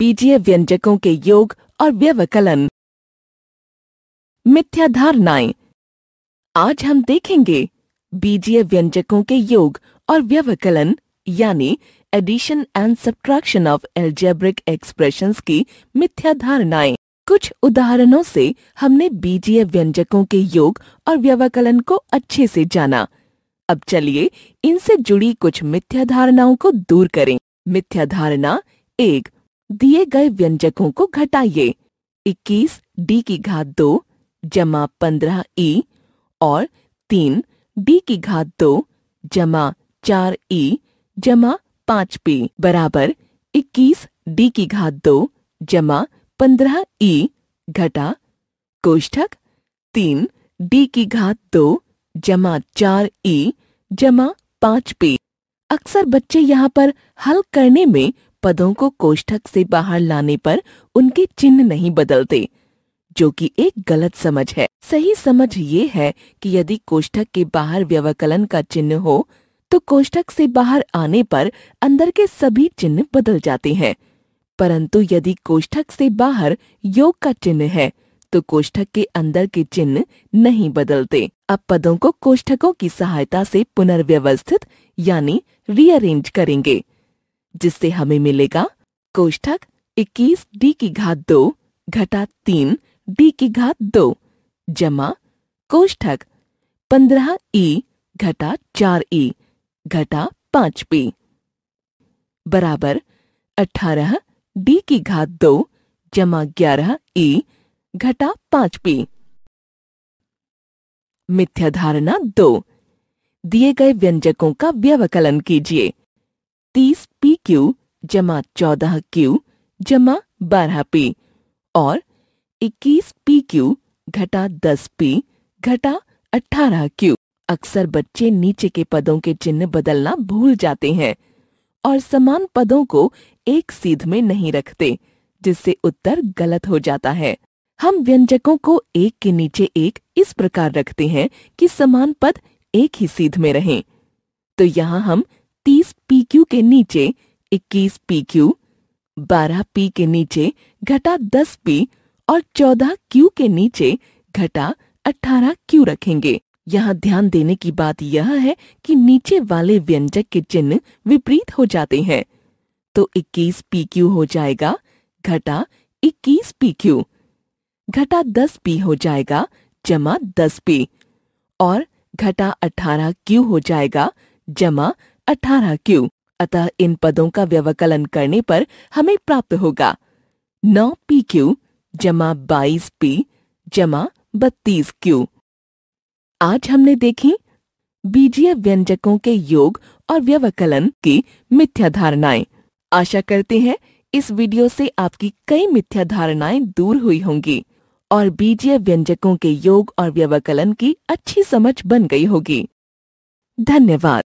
बीजीय व्यंजकों के योग और व्यवकलन मिथ्या धारणाएं आज हम देखेंगे बीजीय व्यंजकों के योग और व्यवकलन यानी addition and subtraction of algebraic expressions की मिथ्या धारणाएं कुछ उदाहरणों से हमने बीजीय व्यंजकों के योग और व्यवकलन को अच्छे से जाना अब चलिए इनसे जुड़ी कुछ मिथ्या धारणाओं को दूर करें मिथ्या धारणा एक दिए गए व्यंजकों को घटाइए 21 डी की घात दो जमा पंद्रह ई और तीन डी की घात दो जमा चार ई जमा पाँच पी बराबर इक्कीस डी की घात दो जमा पंद्रह ई घटा कोष्ठक तीन डी की घात दो जमा चार ई जमा पाँच पी अक्सर बच्चे यहाँ पर हल करने में पदों को कोष्ठक से बाहर लाने पर उनके चिन्ह नहीं बदलते जो कि एक गलत समझ है सही समझ ये है कि यदि कोष्ठक के बाहर व्यवकलन का चिन्ह हो तो कोष्ठक से बाहर आने पर अंदर के सभी चिन्ह बदल जाते हैं परंतु यदि कोष्ठक से बाहर योग का चिन्ह है तो कोष्ठक के अंदर के चिन्ह नहीं बदलते अब पदों को कोष्ठकों की सहायता से पुनर्व्यवस्थित यानी रीअरेंज करेंगे जिससे हमें मिलेगा कोष्ठक 21 डी की घात दो घटा तीन डी की घात दो जमा कोष्ठक 15 ई घटा चार ई घटा पांच पी बराबर अठारह डी की घात दो जमा ग्यारह ई घटा पांच पी मिथ्या धारणा दो दिए गए व्यंजकों का व्यवकलन कीजिए तीस पी क्यू जमा चौदह क्यू जमा बारह पी और इक्कीस पी क्यू घटा दस पी घटा अठारह क्यू अक्सर बच्चे नीचे के पदों के चिन्ह बदलना भूल जाते हैं और समान पदों को एक सीध में नहीं रखते जिससे उत्तर गलत हो जाता है हम व्यंजकों को एक के नीचे एक इस प्रकार रखते हैं कि समान पद एक ही सीध में रहें। तो यहाँ हम 30 पी क्यू के नीचे इक्कीस पी क्यू बारह पी के नीचे घटा दस पी और चौदह क्यू के नीचे घटा अठारह क्यू रखेंगे यहाँ ध्यान देने की बात यह है कि नीचे वाले व्यंजक के चिन्ह विपरीत हो जाते हैं तो इक्कीस पी क्यू हो जाएगा घटा इक्कीस पी क्यू घटा दस पी हो जाएगा जमा दस पी और घटा अठारह क्यू हो जाएगा जमा अठारह क्यू अतः इन पदों का व्यवकलन करने पर हमें प्राप्त होगा नौ पी क्यू जमा बाईस पी जमा बत्तीस क्यू आज हमने देखी बीजीय व्यंजकों के योग और व्यवकलन की मिथ्या धारणाएं आशा करते हैं इस वीडियो से आपकी कई मिथ्या धारणाएं दूर हुई होंगी और बीजीय व्यंजकों के योग और व्यवकलन की अच्छी समझ बन गई होगी धन्यवाद